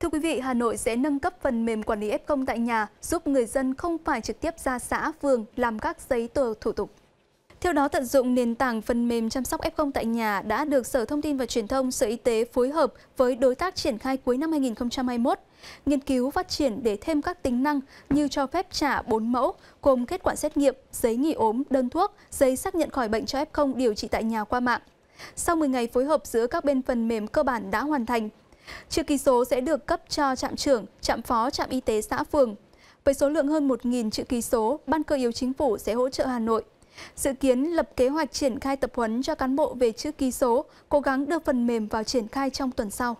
Thưa quý vị, Hà Nội sẽ nâng cấp phần mềm quản lý F0 tại nhà, giúp người dân không phải trực tiếp ra xã, phường làm các giấy tờ thủ tục. Theo đó, tận dụng nền tảng phần mềm chăm sóc F0 tại nhà đã được Sở Thông tin và Truyền thông, Sở Y tế phối hợp với đối tác triển khai cuối năm 2021, nghiên cứu phát triển để thêm các tính năng như cho phép trả 4 mẫu, gồm kết quả xét nghiệm, giấy nghỉ ốm, đơn thuốc, giấy xác nhận khỏi bệnh cho F0 điều trị tại nhà qua mạng. Sau 10 ngày phối hợp giữa các bên phần mềm cơ bản đã hoàn thành, Chữ ký số sẽ được cấp cho trạm trưởng, trạm phó, trạm y tế xã phường. Với số lượng hơn 1.000 chữ ký số, Ban cơ yếu chính phủ sẽ hỗ trợ Hà Nội. Dự kiến lập kế hoạch triển khai tập huấn cho cán bộ về chữ ký số, cố gắng đưa phần mềm vào triển khai trong tuần sau.